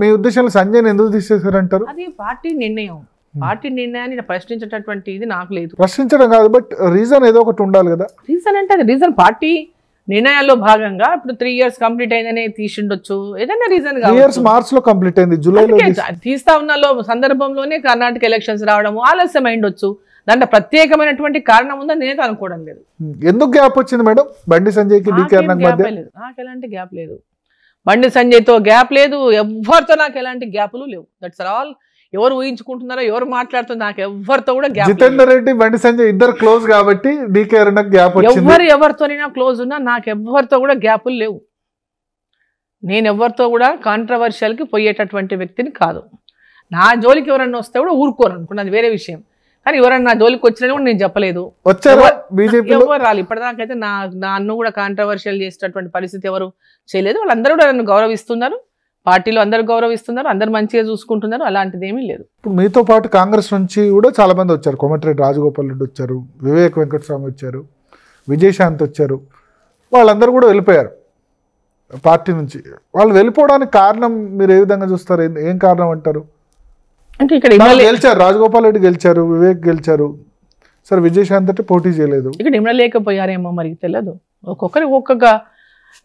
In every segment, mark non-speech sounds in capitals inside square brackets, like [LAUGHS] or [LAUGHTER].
మీ ఉద్దేశంలో సంజయ్ ఎందుకు తీసేశారంటారు అది పార్టీ నిర్ణయం పార్టీ నిర్ణయాన్ని ప్రశ్నించేటటువంటి ఇది నాకు లేదు ప్రశ్నించడం కాదు బట్ రీజన్ ఏదో ఒకటి ఉండాలి కదా రీజన్ అంటే అది రీజన్ పార్టీ నిర్ణయాల్లో భాగంగా ఇప్పుడు త్రీ ఇయర్స్ కంప్లీట్ అయిందనే తీసిండొచ్చు ఏదైనా రీజన్ ఇయర్స్ మార్చ్ లో కంప్లీట్ అయింది జూలైలో తీస్తా ఉన్న సందర్భంలోనే కర్ణాటక ఎలక్షన్స్ రావడం ఆలస్యం అయిండొచ్చు దాంట్లో ప్రత్యేకమైనటువంటి కారణం ఉందని నేనైతే అనుకోవడం లేదు ఎందుకు గ్యాప్ వచ్చింది మేడం బండి సంజయ్ లేదు నాకు ఎలాంటి గ్యాప్ లేదు బండి సంజయ్తో గ్యాప్ లేదు ఎవరితో నాకు ఎలాంటి గ్యాప్లు లేవు దట్స్ ఆల్ ఎవరు ఊహించుకుంటున్నారో ఎవరు మాట్లాడుతుంది నాకు ఎవరితో కూడా గ్యాప్ జితేందర్ రెడ్డి బండి సంజయ్ ఇద్దరు క్లోజ్ కాబట్టి గ్యాప్ ఎవరు ఎవరితోనైనా క్లోజ్ ఉన్నా నాకు ఎవరితో కూడా గ్యాపులు లేవు నేను ఎవరితో కూడా కాంట్రవర్షియల్కి పోయేటటువంటి వ్యక్తిని కాదు నా జోలికి ఎవరన్నా వస్తే కూడా ఊరుకోరు అనుకున్నది వేరే విషయం కానీ ఎవరైనా నా జోలికి వచ్చినా కూడా నేను చెప్పలేదు ఎవరు రాలి ఇప్పటిదాకైతే నా నన్ను కూడా కాంట్రవర్షియల్ చేసినటువంటి పరిస్థితి ఎవరు చేయలేదు వాళ్ళందరూ కూడా నన్ను గౌరవిస్తున్నారు పార్టీలో అందరు గౌరవిస్తున్నారు అందరు మంచిగా చూసుకుంటున్నారు అలాంటిది ఏమీ లేదు ఇప్పుడు మీతో పాటు కాంగ్రెస్ నుంచి కూడా చాలా మంది వచ్చారు కోమటిరెడ్డి రాజగోపాల్ రెడ్డి వచ్చారు వివేక్ వెంకటస్వామి వచ్చారు విజయశాంత్ వచ్చారు వాళ్ళందరూ కూడా వెళ్ళిపోయారు పార్టీ నుంచి వాళ్ళు వెళ్ళిపోవడానికి కారణం మీరు ఏ విధంగా చూస్తారు ఏం కారణం అంటారు అంటే ఇక్కడ గెలిచారు రాజగోపాల్ రెడ్డి గెలిచారు వివేక్ గెలిచారు సరే విజయశాంత్ అంటే పోటీ చేయలేదు ఇక్కడ ఇమ్మలేకపోయారేమో మరి తెలియదు ఒక్కొక్కరి ఒక్కొక్క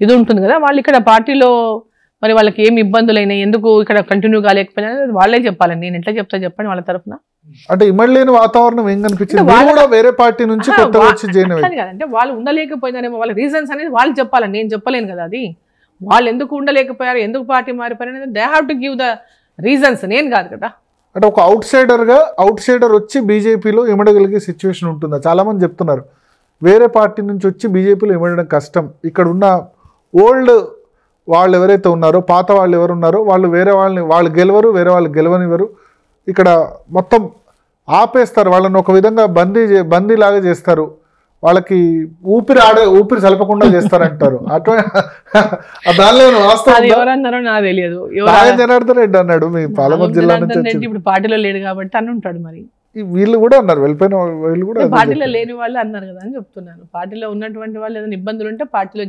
ఇది ఉంటుంది కదా వాళ్ళు ఇక్కడ పార్టీలో మరి వాళ్ళకి ఏమి ఇబ్బందులు అయినాయి ఎందుకు ఇక్కడ కంటిన్యూ కాలేకపోయినా వాళ్ళే చెప్పాలండి నేను ఎట్లా చెప్తా చెప్పండి వాళ్ళ తరఫున అంటే ఇమ్మడలేని వాతావరణం ఏం కనిపించింది వేరే పార్టీ నుంచి అంటే వాళ్ళు ఉండలేకపోయినారేమో వాళ్ళ రీజన్స్ అనేది వాళ్ళు చెప్పాలండి నేను చెప్పలేను కదా అది వాళ్ళు ఎందుకు ఉండలేకపోయారు ఎందుకు పార్టీ మారిపోయారు they have to give the reasons నేను కాదు కదా అంటే ఒక అవుట్ సైడర్గా అవుట్ సైడర్ వచ్చి బీజేపీలో ఇమడగలిగే సిచ్యువేషన్ ఉంటుందా చాలామంది చెప్తున్నారు వేరే పార్టీ నుంచి వచ్చి బీజేపీలో ఇమడడం కష్టం ఇక్కడ ఉన్న ఓల్డ్ వాళ్ళు ఎవరైతే ఉన్నారో పాత వాళ్ళు ఎవరు ఉన్నారో వాళ్ళు వేరే వాళ్ళని వాళ్ళు గెలవరు వేరే వాళ్ళు గెలవనివ్వరు ఇక్కడ మొత్తం ఆపేస్తారు వాళ్ళని ఒక విధంగా బందీ బందీలాగా చేస్తారు వాళ్ళకి ఊపిరి ఆడే ఊపిరి చలపకుండా చేస్తారంటారు [LAUGHS] అటువంటి నాకు తెలియదు అన్నాడు మీ పాలమూరు జిల్లా నుంచి ఇప్పుడు పార్టీలో లేడు కాబట్టి అని ఉంటాడు మరి వీళ్ళు కూడా అన్నారు వెళ్ళిపోయిన వీళ్ళు కూడా పార్టీలో లేని వాళ్ళు అన్నారు కదా అని చెప్తున్నాను పార్టీలో ఉన్నటువంటి వాళ్ళు ఏదైనా ఇబ్బందులు ఉంటే పార్టీలో